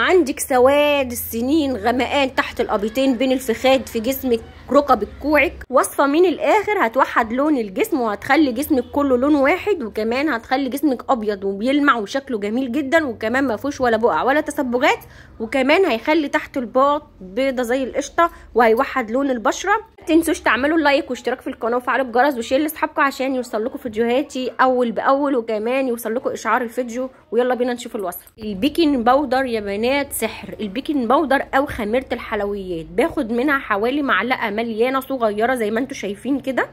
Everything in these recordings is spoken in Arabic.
عندك سواد السنين غمقان تحت الابيتين بين الفخاد في جسمك ركبك كوعك وصفه من الاخر هتوحد لون الجسم وهتخلي جسمك كله لون واحد وكمان هتخلي جسمك ابيض وبيلمع وشكله جميل جدا وكمان ما فيهوش ولا بقع ولا تسبغات وكمان هيخلي تحت الباط بيضه زي القشطه وهيوحد لون البشره تنسوش تعملوا لايك واشتراك في القناه وفعلوا الجرس وشير لاصحابكم عشان يوصل لكم فيديوهاتي اول باول وكمان يوصل لكم اشعار الفيديو ويلا بينا نشوف الوصف البيكنج باودر يا بنات سحر البيكنج باودر او خميره الحلويات باخد منها حوالي معلقه مليانه صغيره زي ما انتم شايفين كده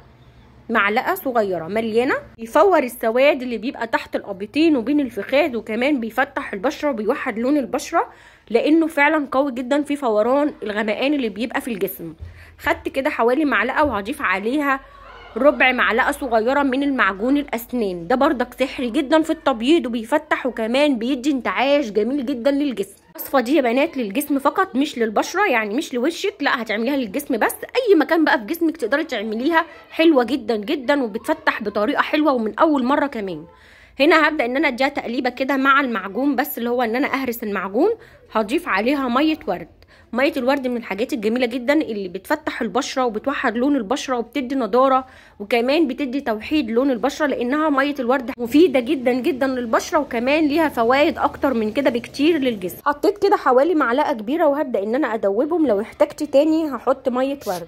معلقه صغيره مليانه بيفور السواد اللي بيبقى تحت الابيضين وبين الفخاد وكمان بيفتح البشره وبيوحد لون البشره لانه فعلا قوي جدا في فوران الغمقان اللي بيبقى في الجسم خدت كده حوالي معلقه وهضيف عليها ربع معلقه صغيره من المعجون الاسنان ده بردك سحري جدا في التبييض وبيفتح وكمان بيدي انتعاش جميل جدا للجسم الوصفه دي يا بنات للجسم فقط مش للبشره يعني مش لوشك لا هتعمليها للجسم بس اي مكان بقى في جسمك تقدري تعمليها حلوه جدا جدا وبتفتح بطريقه حلوه ومن اول مره كمان هنا هبدا ان انا اديها تقليبه كده مع المعجون بس اللي هو ان انا اهرس المعجون هضيف عليها ميه ورد ميه الورد من الحاجات الجميله جدا اللي بتفتح البشره وبتوحد لون البشره وبتدي نضاره وكمان بتدي توحيد لون البشره لانها ميه الورد مفيده جدا جدا للبشره وكمان ليها فوائد اكتر من كده بكتير للجسم حطيت كده حوالي معلقه كبيره وهبدا ان انا ادوبهم لو احتجت تاني هحط ميه ورد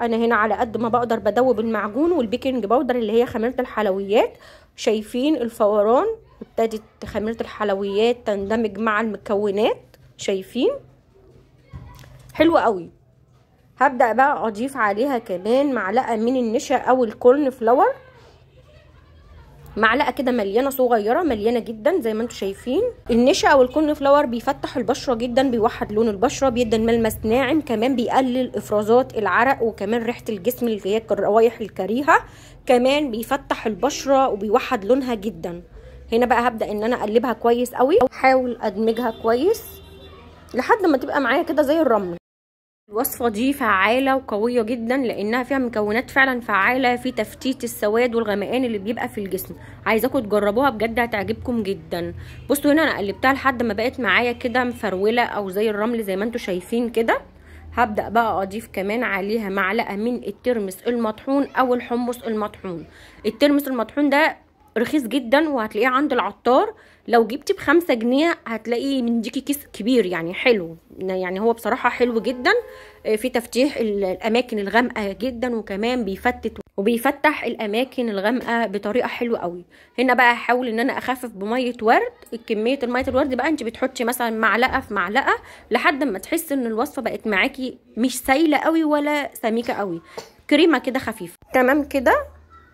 انا هنا على قد ما بقدر بدوب المعجون والبيكنج باودر اللي هي خميره الحلويات شايفين الفوران ابتدت خميرة الحلويات تندمج مع المكونات شايفين حلوة قوي هبدأ بقى أضيف عليها كمان معلقة من النشا أو الكورن فلور معلقه كده مليانه صغيره مليانه جدا زي ما انتم شايفين النشا او الكورن فلاور بيفتح البشره جدا بيوحد لون البشره بيدي ملمس ناعم كمان بيقلل افرازات العرق وكمان ريحه الجسم اللي هي الروائح الكريهه كمان بيفتح البشره وبيوحد لونها جدا هنا بقى هبدا ان انا اقلبها كويس قوي احاول ادمجها كويس لحد ما تبقى معايا كده زي الرمل الوصفة دي فعالة وقوية جدا لانها فيها مكونات فعلا فعالة في تفتيت السواد والغمقان اللي بيبقى في الجسم عايزاكم تجربوها بجد هتعجبكم جدا بصوا هنا انا قلبتها لحد ما بقت معايا كده مفرولة او زي الرمل زي ما انتوا شايفين كده هبدأ بقى اضيف كمان عليها معلقة من الترمس المطحون او الحمص المطحون الترمس المطحون ده رخيص جدا وهتلاقيه عند العطار لو جبتي بخمسة جنيه هتلاقي ديكي كيس كبير يعني حلو يعني هو بصراحة حلو جدا آه، في تفتيح الأماكن الغامقة جدا وكمان بيفتت وبيفتح الأماكن الغامقة بطريقة حلوة قوي هنا بقى هحاول إن أنا أخفف بمية ورد كمية المية الورد بقى أنت بتحطي مثلا معلقة في معلقة لحد ما تحس إن الوصفة بقت معاكي مش سايلة قوي ولا سميكة قوي كريمة كده خفيفة تمام كده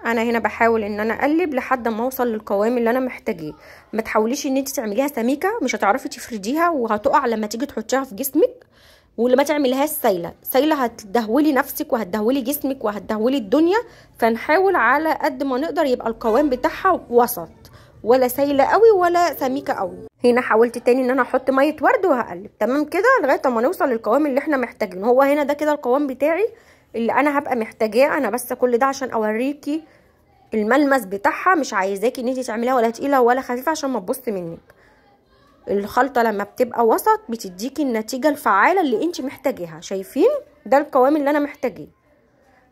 انا هنا بحاول ان انا اقلب لحد ما اوصل للقوام اللي انا محتاجاه ما تحاوليش ان انت تعمليها سميكه مش هتعرفي تفرديها وهتقع لما تيجي تحطيها في جسمك ولما تعمليهاش سايله سايله هتدهولي نفسك وهتدهولي جسمك وهتدهولي الدنيا فنحاول على قد ما نقدر يبقى القوام بتاعها وسط ولا سايله قوي ولا سميكه قوي هنا حاولت تاني ان انا احط ميه ورد وهقلب تمام كده لغايه ما نوصل للقوام اللي احنا محتاجينه هو هنا ده كده القوام بتاعي اللي انا هبقى محتاجاه انا بس كل ده عشان اوريكي الملمس بتاعها مش عايزاكي ان انت تعمليها ولا تقيله ولا خفيفه عشان ما تبص منك الخلطه لما بتبقى وسط بتديكي النتيجه الفعاله اللي انت محتاجاها شايفين ده القوام اللي انا محتاجاه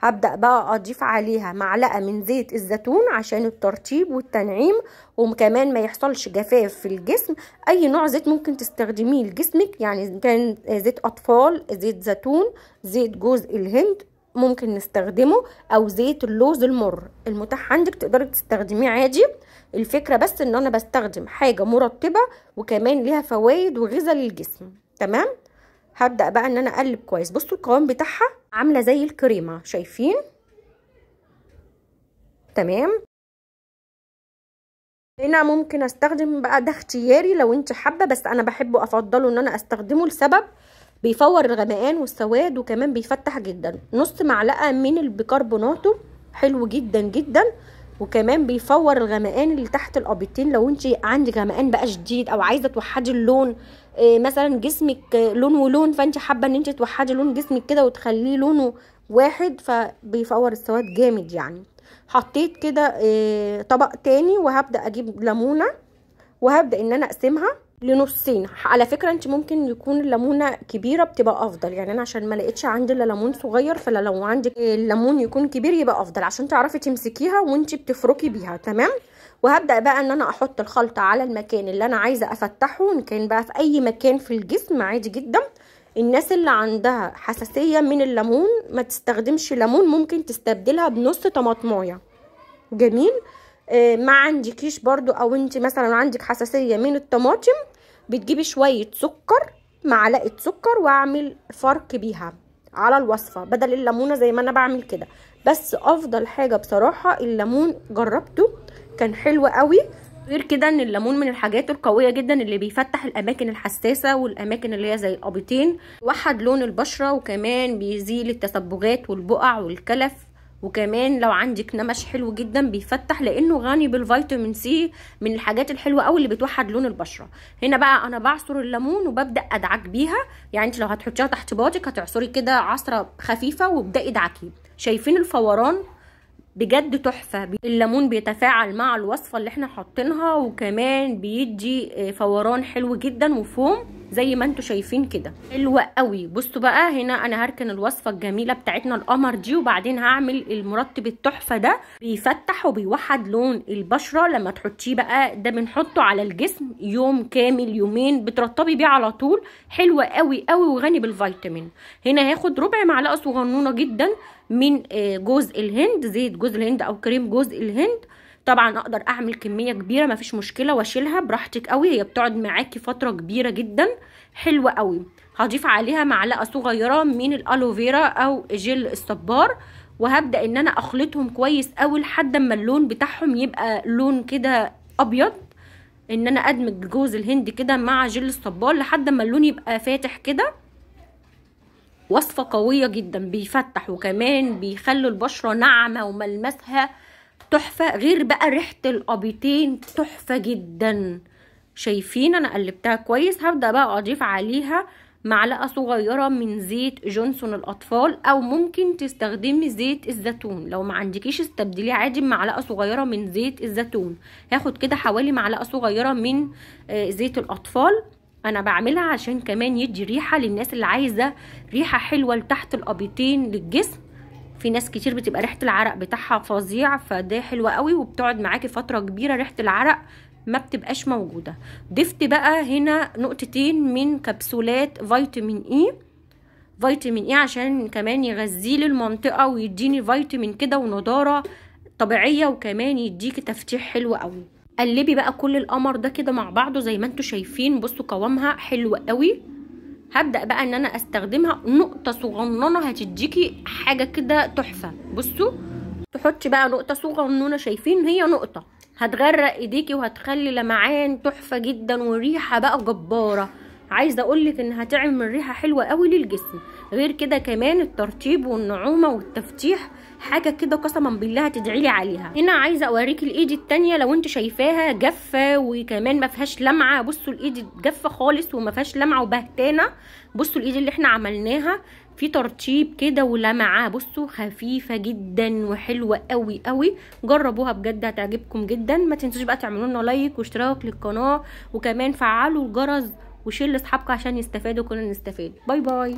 هبدأ بقى أضيف عليها معلقة من زيت الزيتون عشان الترطيب والتنعيم وكمان ما يحصلش جفاف في الجسم أي نوع زيت ممكن تستخدميه لجسمك يعني كان زيت أطفال زيت زيتون زيت جوز الهند ممكن نستخدمه او زيت اللوز المر المتاح عندك تقدري تستخدميه عادي الفكره بس ان انا بستخدم حاجه مرطبه وكمان ليها فوائد وغذاء للجسم تمام هبدا بقى ان انا اقلب كويس بصوا القوام بتاعها عامله زي الكريمه شايفين تمام هنا ممكن استخدم بقى ده اختياري لو انت حابه بس انا بحبه افضله ان انا استخدمه لسبب بيفور الغمقان والسواد وكمان بيفتح جدا نص معلقه من البيكربوناتو حلو جدا جدا وكمان بيفور الغمقان اللي تحت الابيضتين لو انت عندك غمقان بقى شديد او عايزه توحدي اللون آه، مثلا جسمك آه، لون ولون فانت حابه ان انت توحدي لون جسمك كده وتخليه لونه واحد فبيفور السواد جامد يعني حطيت كده آه، طبق تاني وهبدا اجيب ليمونه وهبدا ان انا اقسمها لنصين على فكره انت ممكن يكون الليمونه كبيره بتبقى افضل يعني انا عشان ما لقيتش عندي الا ليمون صغير فلو عندك الليمون يكون كبير يبقى افضل عشان تعرفي تمسكيها وانت بتفركي بيها تمام وهبدا بقى ان انا احط الخلطه على المكان اللي انا عايزه افتحه ان كان بقى في اي مكان في الجسم عادي جدا الناس اللي عندها حساسيه من الليمون ما تستخدمش ليمون ممكن تستبدلها بنص طماطمايه جميل آه، ما عندكيش برضو او انت مثلا عندك حساسيه من الطماطم بتجيبي شويه سكر معلقه سكر واعمل فرق بيها على الوصفه بدل الليمونه زي ما انا بعمل كده بس افضل حاجه بصراحه الليمون جربته كان حلو قوي غير كده ان الليمون من الحاجات القويه جدا اللي بيفتح الاماكن الحساسه والاماكن اللي هي زي الابطين وحد لون البشره وكمان بيزيل التسبغات والبقع والكلف وكمان لو عندك نمش حلو جدا بيفتح لانه غني بالفيتامين سي من الحاجات الحلوه قوي اللي بتوحد لون البشره هنا بقى انا بعصر الليمون وببدا ادعك بيها يعني انت لو هتحطيها تحت باضك هتعصري كده عصره خفيفه وابداي ادعكي شايفين الفوران بجد تحفه الليمون بيتفاعل مع الوصفه اللي احنا حاطينها وكمان بيدي آه، فوران حلو جدا وفوم زي ما انتوا شايفين كده حلوه قوي بصوا بقى هنا انا هركن الوصفه الجميله بتاعتنا القمر دي وبعدين هعمل المرطب التحفه ده بيفتح وبيوحد لون البشره لما تحطيه بقى ده بنحطه على الجسم يوم كامل يومين بترطبي بيه على طول حلوه قوي قوي وغني بالفيتامين هنا هاخد ربع معلقه صغنونه جدا من آه، جوز الهند زيت جوز الهند او كريم جوز الهند طبعا اقدر اعمل كميه كبيره مفيش مشكله واشيلها براحتك قوي هي بتقعد معاكي فتره كبيره جدا حلوه قوي هضيف عليها معلقه صغيره من الالوفيرا او جل الصبار وهبدا ان انا اخلطهم كويس قوي لحد ما اللون بتاعهم يبقى لون كده ابيض ان انا ادمج جوز الهند كده مع جل الصبار لحد ما اللون يبقى فاتح كده وصفه قويه جدا بيفتح وكمان بيخلوا البشره ناعمه وملمسها تحفه غير بقى ريحه القبيتين تحفه جدا شايفين انا قلبتها كويس هبدا بقى اضيف عليها معلقه صغيره من زيت جونسون الاطفال او ممكن تستخدمي زيت الزيتون لو ما عندكيش استبدليه عادي بمعلقه صغيره من زيت الزيتون هاخد كده حوالي معلقه صغيره من آه، زيت الاطفال انا بعملها عشان كمان يدي ريحه للناس اللي عايزه ريحه حلوه لتحت القبيتين للجسم في ناس كتير بتبقى ريحه العرق بتاعها فظيع فده حلو قوي وبتقعد معاكي فتره كبيره ريحه العرق ما بتبقاش موجوده ضفت بقى هنا نقطتين من كبسولات فيتامين اي e. فيتامين اي e عشان كمان يغذي لي المنطقه ويديني فيتامين كده ونضاره طبيعيه وكمان يديكي تفتيح حلو قوي قلبي بقى كل القمر ده كده مع بعضه زي ما انتوا شايفين بصوا قوامها حلو قوي هبدا بقى ان انا استخدمها نقطه صغننه هتديكي حاجه كده تحفه بصوا تحطي بقى نقطه صغننه شايفين هي نقطه هتغرق ايديكي وهتخلي لمعان تحفه جدا وريحه بقى جباره عايزه اقولك انها تعمل ريحه حلوه قوي للجسم غير كده كمان الترطيب والنعومه والتفتيح حاجه كده قسما بالله هتدعيلي عليها هنا عايزه اوريك الايد التانية لو انتوا شايفاها جافه وكمان ما فيهاش لمعه بصوا الايد جافه خالص وما فيهاش لمعه وبهتانه بصوا الايد اللي احنا عملناها في ترطيب كده ولمعه بصوا خفيفه جدا وحلوه قوي قوي جربوها بجد هتعجبكم جدا ما تنسوش بقى تعملوا لنا لايك واشتراك للقناه وكمان فعلوا الجرس وشير لاصحابك عشان يستفادوا كلنا نستفاد باي باي